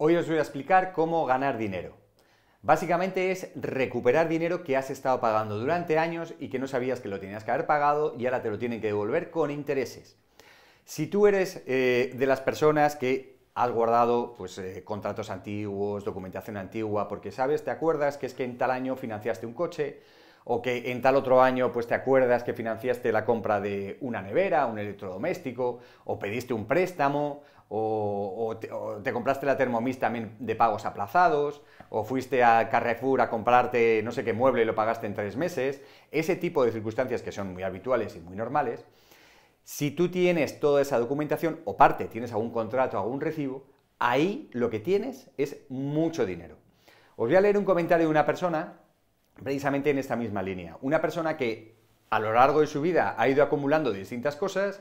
Hoy os voy a explicar cómo ganar dinero. Básicamente es recuperar dinero que has estado pagando durante años y que no sabías que lo tenías que haber pagado y ahora te lo tienen que devolver con intereses. Si tú eres eh, de las personas que has guardado pues, eh, contratos antiguos, documentación antigua, porque sabes, te acuerdas que es que en tal año financiaste un coche o que en tal otro año pues te acuerdas que financiaste la compra de una nevera, un electrodoméstico, o pediste un préstamo, o, te, compraste la Thermomix también de pagos aplazados, o fuiste a Carrefour a comprarte no sé qué mueble y lo pagaste en tres meses, ese tipo de circunstancias que son muy habituales y muy normales, si tú tienes toda esa documentación o parte, tienes algún contrato, algún recibo, ahí lo que tienes es mucho dinero. Os voy a leer un comentario de una persona precisamente en esta misma línea. Una persona que a lo largo de su vida ha ido acumulando distintas cosas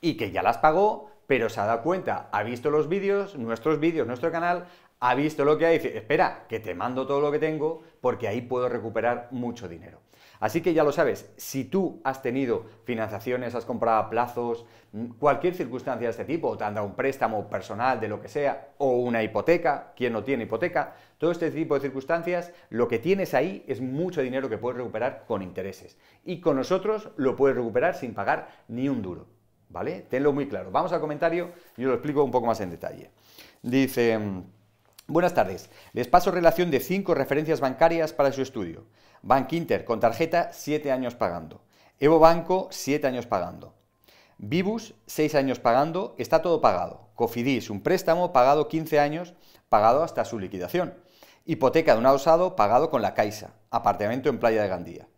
y que ya las pagó, pero se ha dado cuenta, ha visto los vídeos, nuestros vídeos, nuestro canal, ha visto lo que hay y dice, espera, que te mando todo lo que tengo porque ahí puedo recuperar mucho dinero. Así que ya lo sabes, si tú has tenido financiaciones, has comprado plazos, mm, cualquier circunstancia de este tipo, te han dado un préstamo personal de lo que sea, o una hipoteca, quien no tiene hipoteca, todo este tipo de circunstancias, lo que tienes ahí es mucho dinero que puedes recuperar con intereses. Y con nosotros lo puedes recuperar sin pagar ni un duro. ¿Vale? Tenlo muy claro. Vamos al comentario y lo explico un poco más en detalle. Dice... Mm, Buenas tardes. Les paso relación de cinco referencias bancarias para su estudio. Bank Inter con tarjeta, siete años pagando. Evo Banco, siete años pagando. Vibus, seis años pagando, está todo pagado. Cofidis, un préstamo pagado 15 años, pagado hasta su liquidación. Hipoteca de un adosado pagado con la Caixa, apartamento en Playa de Gandía.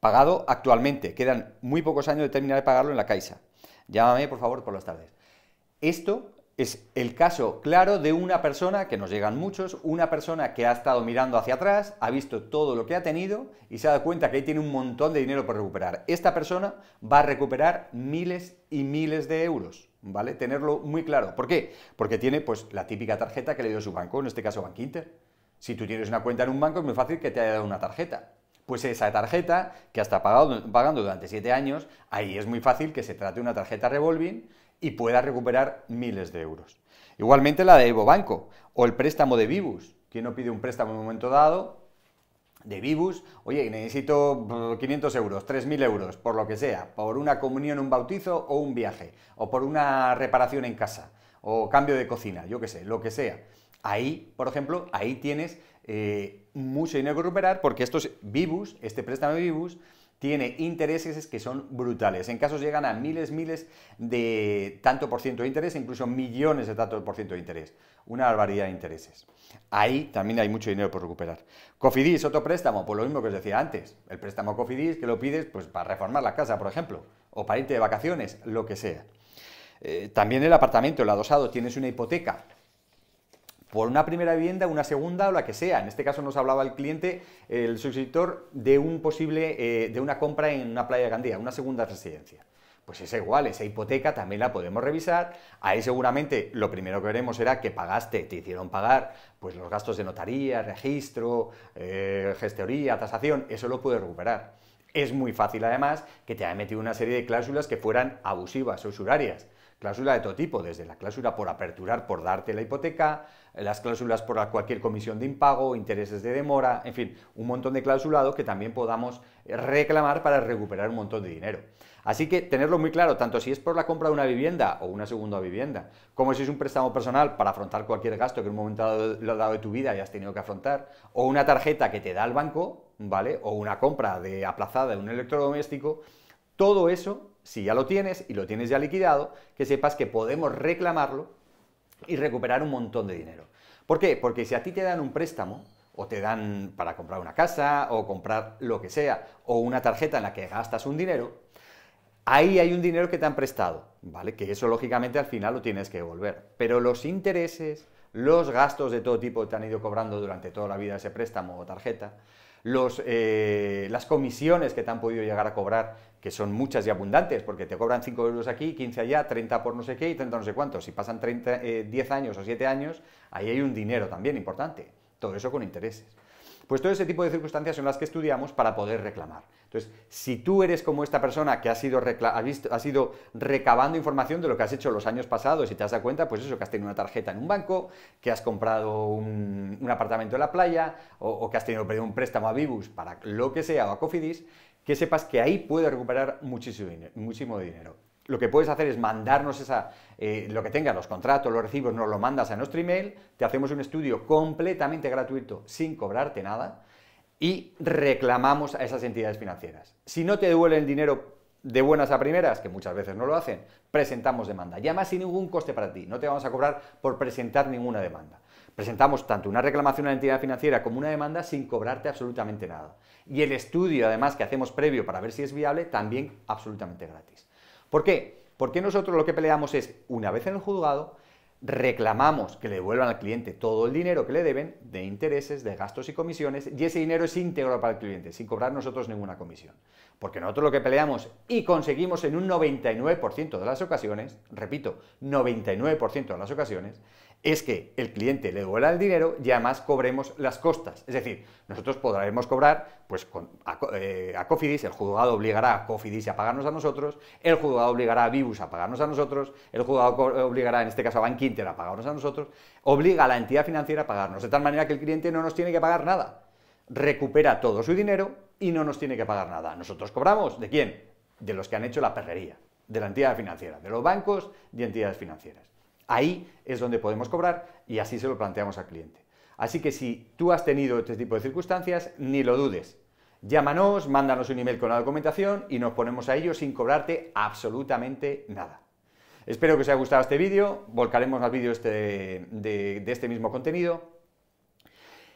Pagado actualmente, quedan muy pocos años de terminar de pagarlo en la Caixa. Llámame por favor por las tardes. Esto es el caso claro de una persona, que nos llegan muchos, una persona que ha estado mirando hacia atrás, ha visto todo lo que ha tenido y se ha dado cuenta que ahí tiene un montón de dinero por recuperar. Esta persona va a recuperar miles y miles de euros, ¿vale? Tenerlo muy claro. ¿Por qué? Porque tiene pues la típica tarjeta que le dio su banco, en este caso Bankinter. Si tú tienes una cuenta en un banco es muy fácil que te haya dado una tarjeta. Pues esa tarjeta que hasta estado pagando durante siete años, ahí es muy fácil que se trate una tarjeta revolving y pueda recuperar miles de euros. Igualmente la de Evo Banco o el préstamo de Vivus. ¿Quién no pide un préstamo en un momento dado? De Vivus, oye, necesito 500 mm, euros, 3.000 euros, por lo que sea, por una comunión, un bautizo o un viaje, o por una reparación en casa, o cambio de cocina, yo qué sé, lo que sea. Ahí, por ejemplo, ahí tienes eh, mucho dinero que recuperar porque estos Vivus, este préstamo de Vivus, tiene intereses que son brutales. En casos llegan a miles, miles de tanto por ciento de interés, incluso millones de tanto por ciento de interés. Una barbaridad de intereses. Ahí también hay mucho dinero por recuperar. Cofidis, otro préstamo, pues lo mismo que os decía antes. El préstamo Cofidis que lo pides pues, para reformar la casa, por ejemplo, o para irte de vacaciones, lo que sea. Eh, también el apartamento, el adosado, tienes una hipoteca, por una primera vivienda, una segunda o la que sea. En este caso nos hablaba el cliente, el suscriptor, de un posible, eh, de una compra en una playa de Gandía, una segunda residencia. Pues es igual, esa hipoteca también la podemos revisar. Ahí seguramente lo primero que veremos será que pagaste, te hicieron pagar pues los gastos de notaría, registro, eh, gestoría, tasación, eso lo puedes recuperar. Es muy fácil además que te haya metido una serie de cláusulas que fueran abusivas, o usurarias Cláusula de todo tipo, desde la cláusula por aperturar, por darte la hipoteca, eh, las cláusulas por cualquier comisión de impago, intereses de demora, en fin, un montón de clausulado que también podamos eh, reclamar para recuperar un montón de dinero. Así que tenerlo muy claro, tanto si es por la compra de una vivienda o una segunda vivienda, como si es un préstamo personal para afrontar cualquier gasto que en un momento dado de tu vida hayas tenido que afrontar, o una tarjeta que te da el banco, ¿vale? O una compra de aplazada de un electrodoméstico, todo eso si ya lo tienes y lo tienes ya liquidado, que sepas que podemos reclamarlo y recuperar un montón de dinero. ¿Por qué? Porque si a ti te dan un préstamo, o te dan para comprar una casa, o comprar lo que sea, o una tarjeta en la que gastas un dinero, ahí hay un dinero que te han prestado, ¿vale? Que eso lógicamente al final lo tienes que devolver. Pero los intereses, los gastos de todo tipo que te han ido cobrando durante toda la vida ese préstamo o tarjeta, eh, las comisiones que te han podido llegar a cobrar que son muchas y abundantes, porque te cobran 5 euros aquí, 15 allá, 30 por no sé qué y 30 no sé cuántos. Si pasan 30, 10 eh, años o 7 años, ahí hay un dinero también importante. Todo eso con intereses. Pues todo ese tipo de circunstancias son las que estudiamos para poder reclamar. Entonces, si tú eres como esta persona que ha sido, ha sido recabando información de lo que has hecho los años pasados y te has dado cuenta, pues eso, que has tenido una tarjeta en un banco, que has comprado un, apartamento en la playa o, o, que has tenido un préstamo a Vivus para lo que sea o a Cofidis, que sepas que ahí puedes recuperar muchísimo, dinero. Lo que puedes hacer es mandarnos esa, eh, lo que tengas, los contratos, los recibos, nos lo mandas a nuestro email, te hacemos un estudio completamente gratuito sin cobrarte nada y reclamamos a esas entidades financieras. Si no te devuelven el dinero de buenas a primeras, que muchas veces no lo hacen, presentamos demanda. Ya más sin ningún coste para ti, no te vamos a cobrar por presentar ninguna demanda. Presentamos tanto una reclamación a la entidad financiera como una demanda sin cobrarte absolutamente nada. Y el estudio, además, que hacemos previo para ver si es viable, también absolutamente gratis. ¿Por qué? Porque nosotros lo que peleamos es, una vez en el juzgado, reclamamos que le devuelvan al cliente todo el dinero que le deben de intereses, de gastos y comisiones, y ese dinero es íntegro para el cliente, sin cobrar nosotros ninguna comisión. Porque nosotros lo que peleamos y conseguimos en un 99% de las ocasiones, repito, 99% de las ocasiones, es que el cliente le duela el dinero y además cobremos las costas. Es decir, nosotros podremos cobrar pues, eh, a, Cofidis, el juzgado obligará a Cofidis a pagarnos a nosotros, el juzgado obligará a Vivus a pagarnos a nosotros, el juzgado obligará en este caso a Bank Inter a pagarnos a nosotros, obliga a la entidad financiera a pagarnos, de tal manera que el cliente no nos tiene que pagar nada. Recupera todo su dinero y no nos tiene que pagar nada. Nosotros cobramos, ¿de quién? De los que han hecho la perrería, de la entidad financiera, de los bancos y entidades financieras. Ahí es donde podemos cobrar y así se lo planteamos al cliente. Así que si tú has tenido este tipo de circunstancias, ni lo dudes. Llámanos, mándanos un email con la documentación y nos ponemos a ello sin cobrarte absolutamente nada. Espero que os haya gustado este vídeo, volcaremos más vídeos este de, este mismo contenido.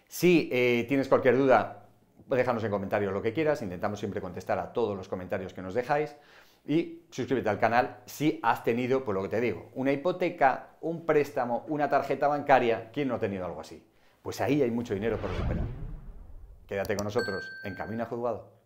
Si eh, tienes cualquier duda, déjanos en comentarios lo que quieras, intentamos siempre contestar a todos los comentarios que nos dejáis y suscríbete al canal si has tenido, por pues lo que te digo, una hipoteca, un préstamo, una tarjeta bancaria. ¿Quién no ha tenido algo así? Pues ahí hay mucho dinero por recuperar. Quédate con nosotros en Camino a